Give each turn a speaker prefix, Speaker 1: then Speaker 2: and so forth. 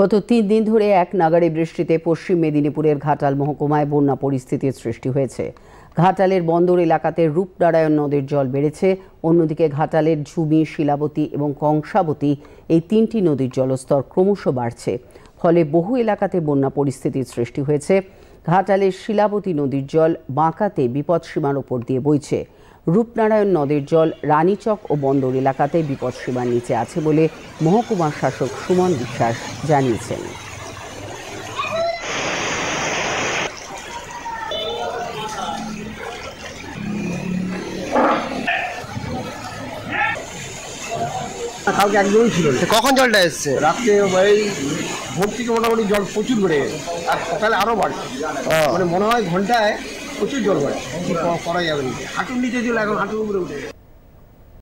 Speaker 1: গত তিন দিন ধরে এক নাগাড়ে বৃষ্টিতে পশ্চিম মেদিনীপুরের ঘাটাল মহকুমায় বন্যা পরিস্থিতির সৃষ্টি হয়েছে ঘাটালের বন্দর এলাকাতে রূপনারায়ণ নদীর জল বেড়েছে অন্যদিকে ঘাটালের ঝুমি শিলাবতী এবং কংসাবতী এই তিনটি নদীর জলস্তর ক্রমশ বাড়ছে ফলে বহু এলাকাতে বন্যা পরিস্থিতির সৃষ্টি হয়েছে ঘাটালের শিলাবতী নদীর জল বাঁকাতে বিপদসীমার ওপর দিয়ে বইছে রূপনারায়ণ নদের জল রানীচক ও বন্দর এলাকাতে বিপদসীমার নিচে আছে বলে মহকুমার শাসক সুমন বিশ্বাস
Speaker 2: জানিয়েছেন
Speaker 3: কালকে একদমই ছিল কখন জলটা এসছে রাত্রে এই
Speaker 4: ভোর থেকে মোটামুটি জল প্রচুর বেড়ে গেছে আর সকালে আরও বাড়ছে মানে মনে হয় ঘন্টায় প্রচুর জল বাড়ছে করা যাবে না হাঁটুর নিচে ছিল এখন হাঁটুর উপরে উঠে